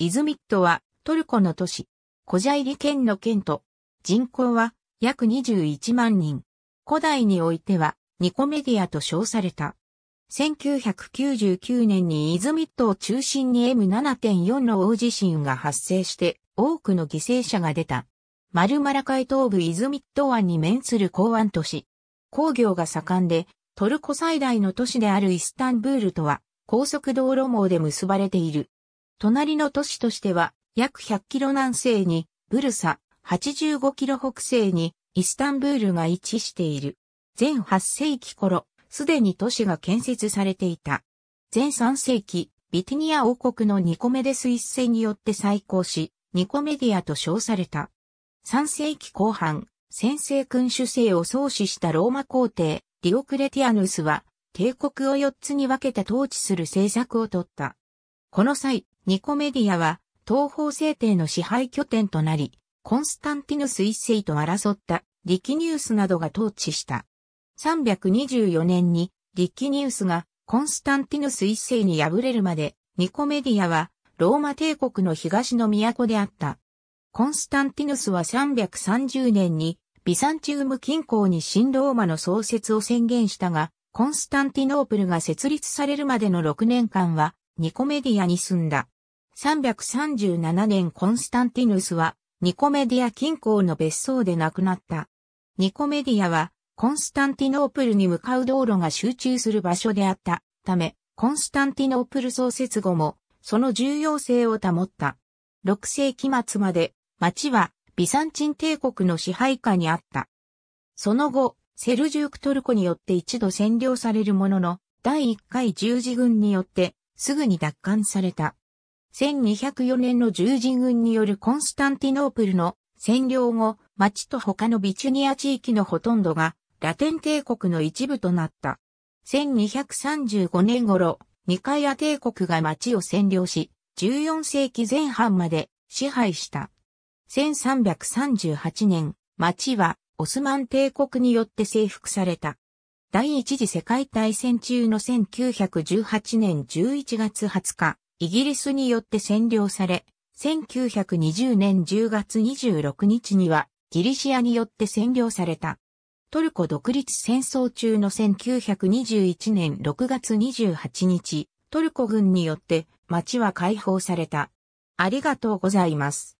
イズミットはトルコの都市、コジャイリ県の県都。人口は約21万人。古代においてはニコメディアと称された。1999年にイズミットを中心に M7.4 の大地震が発生して多くの犠牲者が出た。マルマラ海東部イズミット湾に面する港湾都市。工業が盛んでトルコ最大の都市であるイスタンブールとは高速道路網で結ばれている。隣の都市としては、約100キロ南西に、ブルサ、85キロ北西に、イスタンブールが位置している。前8世紀頃、すでに都市が建設されていた。前3世紀、ビティニア王国のニコメデス一世によって再興し、ニコメディアと称された。3世紀後半、先制君主制を創始したローマ皇帝、ディオクレティアヌスは、帝国を4つに分けて統治する政策をとった。この際、ニコメディアは東方制帝の支配拠点となり、コンスタンティヌス一世と争ったリキニウスなどが統治した。324年にリキニウスがコンスタンティヌス一世に敗れるまで、ニコメディアはローマ帝国の東の都であった。コンスタンティヌスは330年にビサンチウム近郊に新ローマの創設を宣言したが、コンスタンティノープルが設立されるまでの6年間はニコメディアに住んだ。337年コンスタンティヌスはニコメディア近郊の別荘で亡くなった。ニコメディアはコンスタンティノープルに向かう道路が集中する場所であったため、コンスタンティノープル創設後もその重要性を保った。6世紀末まで町はビサンチン帝国の支配下にあった。その後、セルジュークトルコによって一度占領されるものの、第1回十字軍によってすぐに奪還された。1204年の十字軍によるコンスタンティノープルの占領後、町と他のビチュニア地域のほとんどがラテン帝国の一部となった。1235年頃、ニカイア帝国が町を占領し、14世紀前半まで支配した。1338年、町はオスマン帝国によって征服された。第一次世界大戦中の1918年11月20日、イギリスによって占領され、1920年10月26日にはギリシアによって占領された。トルコ独立戦争中の1921年6月28日、トルコ軍によって街は解放された。ありがとうございます。